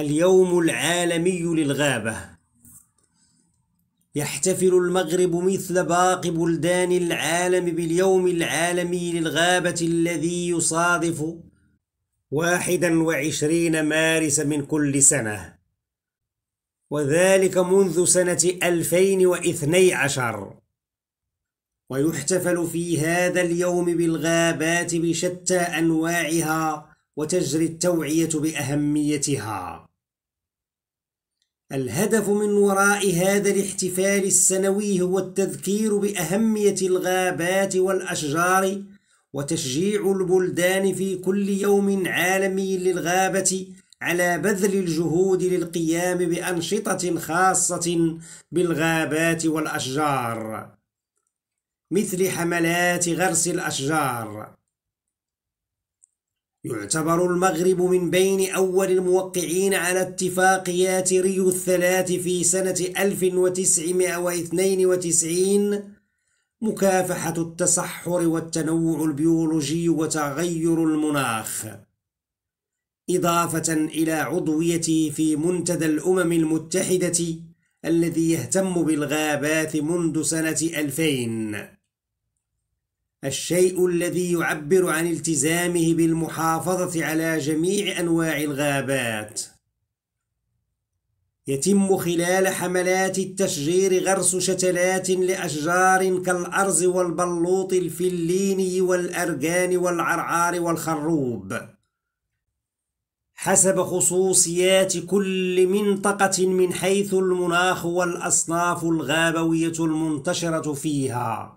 اليوم العالمي للغابة يحتفل المغرب مثل باقي بلدان العالم باليوم العالمي للغابة الذي يصادف 21 مارس من كل سنة وذلك منذ سنة 2012 ويحتفل في هذا اليوم بالغابات بشتى أنواعها وتجري التوعية بأهميتها الهدف من وراء هذا الاحتفال السنوي هو التذكير بأهمية الغابات والأشجار وتشجيع البلدان في كل يوم عالمي للغابة على بذل الجهود للقيام بأنشطة خاصة بالغابات والأشجار مثل حملات غرس الأشجار يعتبر المغرب من بين أول الموقعين على اتفاقيات ريو الثلاث في سنة 1992 مكافحة التصحر والتنوع البيولوجي وتغير المناخ إضافة إلى عضويته في منتدى الأمم المتحدة الذي يهتم بالغابات منذ سنة 2000 الشيء الذي يعبر عن التزامه بالمحافظة على جميع أنواع الغابات يتم خلال حملات التشجير غرس شتلات لأشجار كالأرز والبلوط الفليني والأرجان والعرعار والخروب حسب خصوصيات كل منطقة من حيث المناخ والأصناف الغابوية المنتشرة فيها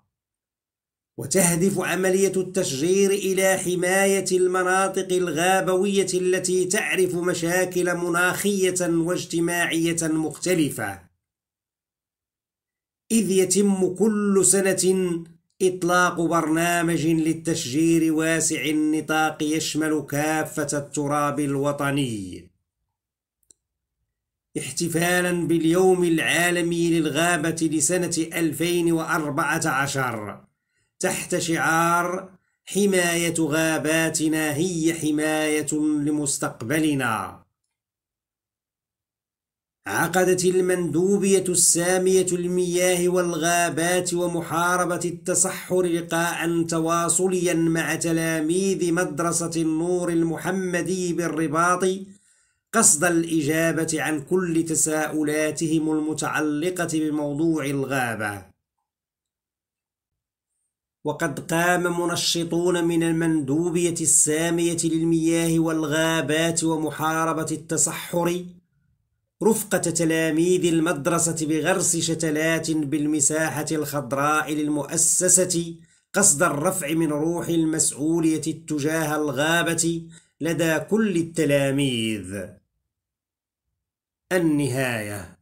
وتهدف عملية التشجير إلى حماية المناطق الغابوية التي تعرف مشاكل مناخية واجتماعية مختلفة إذ يتم كل سنة إطلاق برنامج للتشجير واسع النطاق يشمل كافة التراب الوطني احتفالا باليوم العالمي للغابة لسنة 2014 تحت شعار حماية غاباتنا هي حماية لمستقبلنا عقدت المندوبية السامية المياه والغابات ومحاربة التصحر لقاء تواصليا مع تلاميذ مدرسة النور المحمدي بالرباط قصد الإجابة عن كل تساؤلاتهم المتعلقة بموضوع الغابة وقد قام منشطون من المندوبية السامية للمياه والغابات ومحاربة التصحر رفقة تلاميذ المدرسة بغرس شتلات بالمساحة الخضراء للمؤسسة قصد الرفع من روح المسؤولية تجاه الغابة لدى كل التلاميذ النهايه